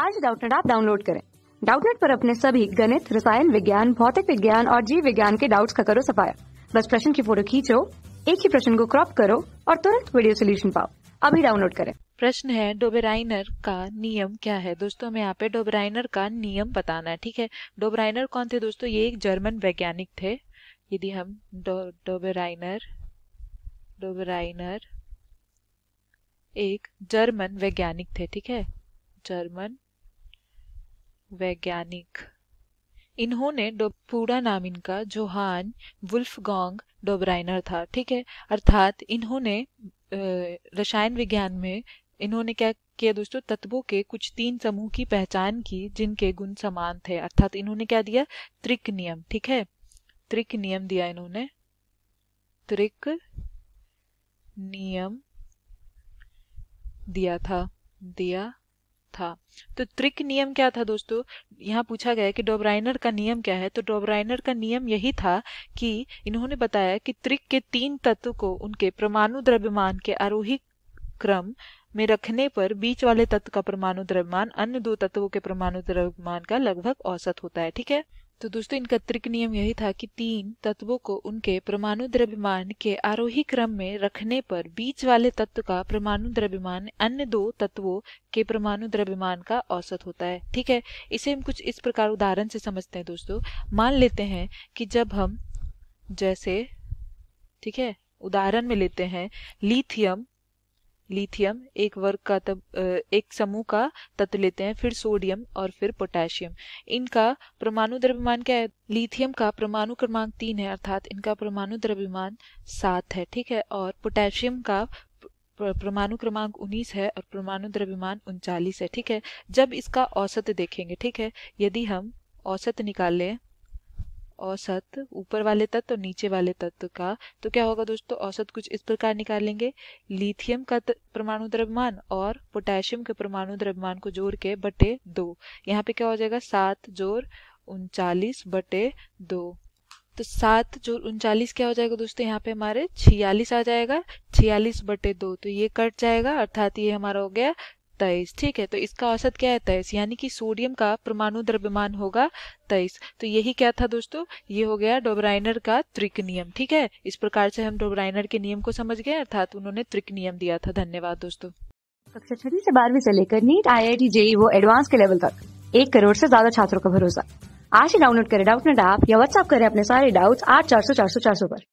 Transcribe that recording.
आज डाउटनेट आप डाउनलोड करें डाउटनेट पर अपने सभी गणित रसायन विज्ञान भौतिक विज्ञान और जीव विज्ञान के डाउट्स का करो सफाया बस प्रश्न की फोटो खींचो एक ही प्रश्न को क्रॉप करो और तुरंत वीडियो सोल्यूशन पाओ अभी डाउनलोड करें प्रश्न है डोबेराइनर का नियम क्या है दोस्तों हमें यहाँ पे डोबेराइनर का नियम बताना है ठीक है डोबराइनर कौन थे दोस्तों ये एक जर्मन वैज्ञानिक थे यदि हम डो डोबेराइनर डोबेराइनर एक जर्मन वैज्ञानिक थे ठीक है जर्मन वैज्ञानिक इन्होंने पूरा नाम इनका जोहान वुल्फगॉन्ग डोबराइनर था ठीक है अर्थात इन्होंने रसायन विज्ञान में इन्होंने क्या किया दोस्तों तत्वों के कुछ तीन समूह की पहचान की जिनके गुण समान थे अर्थात इन्होंने क्या दिया त्रिक नियम ठीक है त्रिक नियम दिया इन्होंने त्रिक नियम दिया था दिया था तो त्रिक नियम क्या था दोस्तों यहाँ पूछा गया कि डोबराइनर का नियम क्या है तो डोबराइनर का नियम यही था कि इन्होंने बताया कि त्रिक के तीन तत्व को उनके परमाणु द्रव्यमान के आरोही क्रम में रखने पर बीच वाले तत्व का परमाणु द्रव्यमान अन्य दो तत्वों के परमाणु द्रव्यमान का लगभग औसत होता है ठीक है तो दोस्तों इनका त्रिक नियम यही था कि तीन तत्वों को उनके परमाणु द्रव्यमान के आरोही क्रम में रखने पर बीच वाले तत्व का परमाणु द्रव्यमान अन्य दो तत्वों के परमाणु द्रव्यमान का औसत होता है ठीक है इसे हम कुछ इस प्रकार उदाहरण से समझते हैं दोस्तों मान लेते हैं कि जब हम जैसे ठीक है उदाहरण में लेते हैं लिथियम लिथियम एक वर्ग का तब एक समूह का तत्व लेते हैं फिर सोडियम और फिर पोटेशियम इनका परमाणु द्रव्यमान क्या है लिथियम का परमाणु क्रमांक तीन है अर्थात इनका परमाणु द्रव्यमान सात है ठीक है और पोटेशियम का परमाणु क्रमांक उन्नीस है और परमाणु द्रव्यमान उनचालीस है ठीक है जब इसका औसत देखेंगे ठीक है यदि हम औसत निकाल लें औसत ऊपर वाले तत्व और नीचे वाले तत्व का तो क्या होगा दोस्तों औसत कुछ इस प्रकार निकालेंगे लिथियम का परमाणु द्रव्यमान और पोटेशियम के परमाणु द्रव्यमान को जोड़ के बटे दो यहाँ पे क्या हो जाएगा सात जोर उनचालीस बटे दो तो सात जो उनचालीस क्या हो जाएगा दोस्तों यहाँ पे हमारे छियालीस आ जाएगा छियालीस बटे दो तो ये कट जाएगा अर्थात ये हमारा हो गया तेईस ठीक है तो इसका औसत क्या है तेईस यानी कि सोडियम का परमाणु द्रव्यमान होगा तेईस तो यही क्या था दोस्तों ये हो गया डोबराइनर का त्रिक नियम ठीक है इस प्रकार से हम डोबराइनर के नियम को समझ गए अर्थात उन्होंने त्रिक नियम दिया था धन्यवाद दोस्तों कक्षा छठी से बारहवीं से लेकर NEET I I T JEE वो एडवांस के लेवल तक एक करोड़ से ज्यादा छात्रों का भरोसा आज ही डाउनलोड करें डाउट नेट ऐप या व्हाट्सअप करें अपने सारे डाउट्स आठ चार सौ चार सौ चार सौ पर